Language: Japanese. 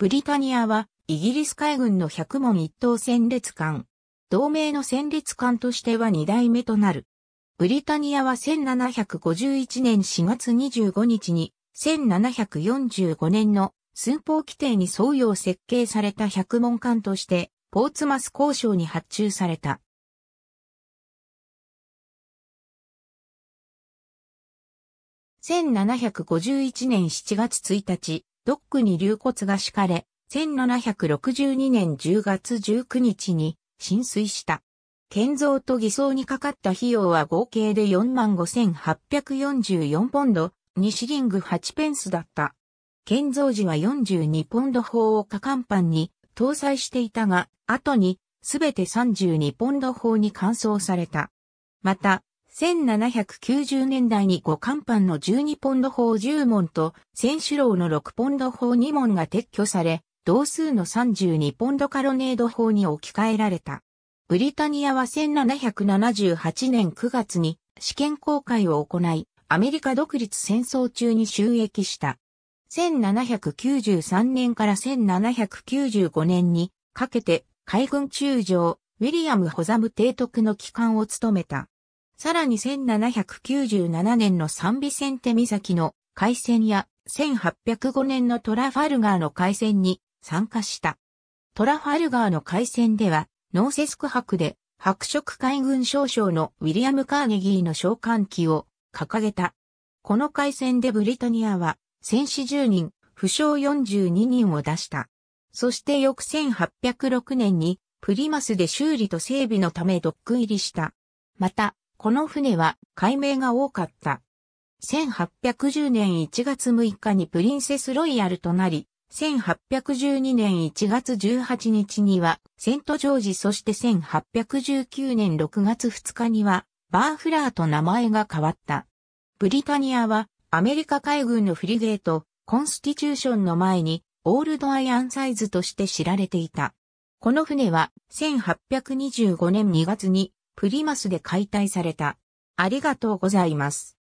ブリタニアはイギリス海軍の百門一等戦列艦。同盟の戦列艦としては二代目となる。ブリタニアは1751年4月25日に1745年の寸法規定に沿うよう設計された百門艦としてポーツマス交渉に発注された。1751年7月1日、ドックに流骨が敷かれ、1762年10月19日に浸水した。建造と偽装にかかった費用は合計で45,844ポンド、2シリング8ペンスだった。建造時は42ポンド砲を過艦板に搭載していたが、後にすべて32ポンド砲に換装された。また、1790年代に五艦板の12ポンド砲10門と、千種楼の6ポンド砲2門が撤去され、同数の32ポンドカロネード砲に置き換えられた。ブリタニアは1778年9月に試験公開を行い、アメリカ独立戦争中に収益した。1793年から1795年にかけて海軍中将ウィリアム・ホザム提督の機関を務めた。さらに1797年のサンビセンテ岬の海戦や1805年のトラファルガーの海戦に参加した。トラファルガーの海戦では、ノーセスク博で白色海軍少将のウィリアム・カーネギーの召喚旗を掲げた。この海戦でブリタニアは戦死10人、負傷42人を出した。そして翌1806年にプリマスで修理と整備のためドック入りした。また、この船は海名が多かった。1810年1月6日にプリンセスロイヤルとなり、1812年1月18日にはセントジョージそして1819年6月2日にはバーフラーと名前が変わった。ブリタニアはアメリカ海軍のフリゲート、コンスティチューションの前にオールドアイアンサイズとして知られていた。この船は1825年2月にプリマスで解体された。ありがとうございます。